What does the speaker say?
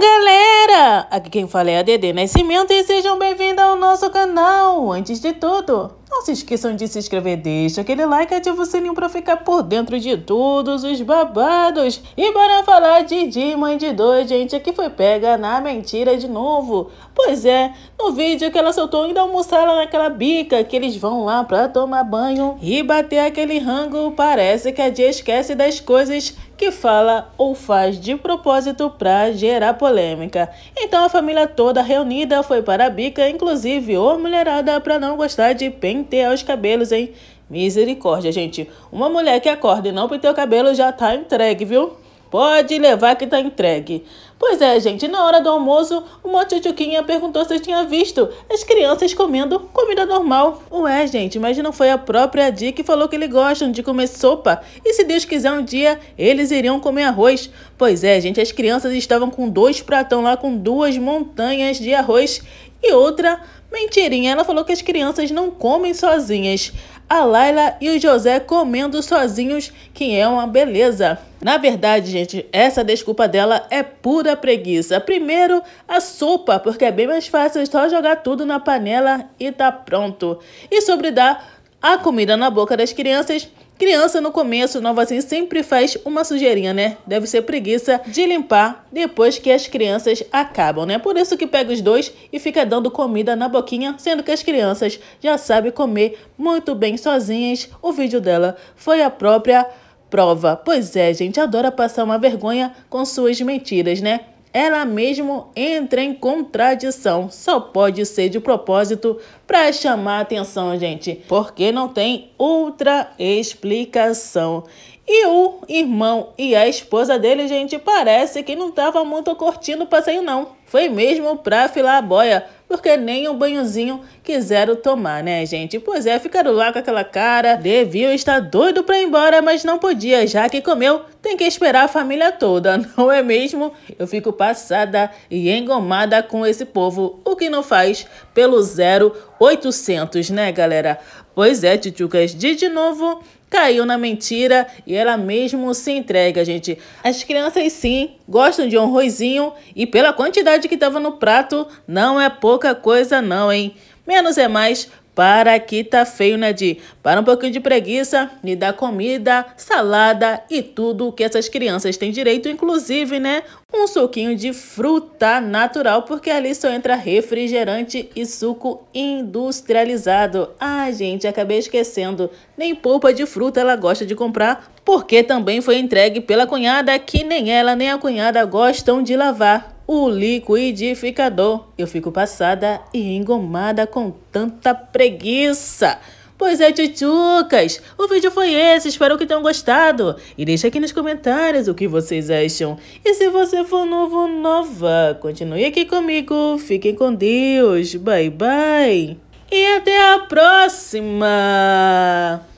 semoga le galera! Aqui quem fala é a Dede Nascimento e sejam bem-vindos ao nosso canal! Antes de tudo, não se esqueçam de se inscrever, deixa aquele like e ativa o sininho para ficar por dentro de todos os babados. E bora falar de Dima de Dois, gente, que foi pega na mentira de novo. Pois é, no vídeo que ela soltou ainda almoçar naquela bica que eles vão lá pra tomar banho e bater aquele rango, parece que a Dia esquece das coisas que fala ou faz de propósito pra gerar polêmica. Então a família toda reunida foi para a bica, inclusive ô mulherada para não gostar de pentear os cabelos, hein? Misericórdia, gente. Uma mulher que acorda e não penteia o cabelo já tá entregue, viu? Pode levar que tá entregue. Pois é, gente, na hora do almoço, uma tchutchuquinha perguntou se eu tinha visto as crianças comendo comida normal. Ué, gente, mas não foi a própria Di que falou que eles gostam de comer sopa e se Deus quiser um dia, eles iriam comer arroz. Pois é, gente, as crianças estavam com dois pratão lá com duas montanhas de arroz e outra mentirinha. Ela falou que as crianças não comem sozinhas a Laila e o José comendo sozinhos, que é uma beleza. Na verdade, gente, essa desculpa dela é pura preguiça. Primeiro, a sopa, porque é bem mais fácil só jogar tudo na panela e tá pronto. E sobre dar a comida na boca das crianças, Criança no começo, nova assim, sempre faz uma sujeirinha, né? Deve ser preguiça de limpar depois que as crianças acabam, né? Por isso que pega os dois e fica dando comida na boquinha, sendo que as crianças já sabem comer muito bem sozinhas. O vídeo dela foi a própria prova. Pois é, gente, adora passar uma vergonha com suas mentiras, né? ela mesmo entra em contradição. Só pode ser de propósito para chamar atenção, gente, porque não tem outra explicação. E o irmão e a esposa dele, gente, parece que não estava muito curtindo o passeio, não. Foi mesmo para filar a boia porque nem um banhozinho quiseram tomar, né, gente? Pois é, ficaram lá com aquela cara, deviam estar doido para ir embora, mas não podia, já que comeu, tem que esperar a família toda, não é mesmo? Eu fico passada e engomada com esse povo, o que não faz pelo 0800, né, galera? Pois é, tchutchucas, de novo caiu na mentira e ela mesmo se entrega, gente. As crianças sim gostam de um roizinho e pela quantidade que estava no prato, não é pouca coisa não, hein? Menos é mais, para que tá feio, né, Di? Para um pouquinho de preguiça, me dá comida, salada e tudo o que essas crianças têm direito, inclusive, né, um suquinho de fruta natural, porque ali só entra refrigerante e suco industrializado. Ah, gente, acabei esquecendo. Nem polpa de fruta ela gosta de comprar, porque também foi entregue pela cunhada, que nem ela nem a cunhada gostam de lavar o liquidificador. Eu fico passada e engomada com tanta preguiça. Pois é, tchutchucas, o vídeo foi esse, espero que tenham gostado. E deixe aqui nos comentários o que vocês acham. E se você for novo nova, continue aqui comigo, fiquem com Deus, bye bye. E até a próxima!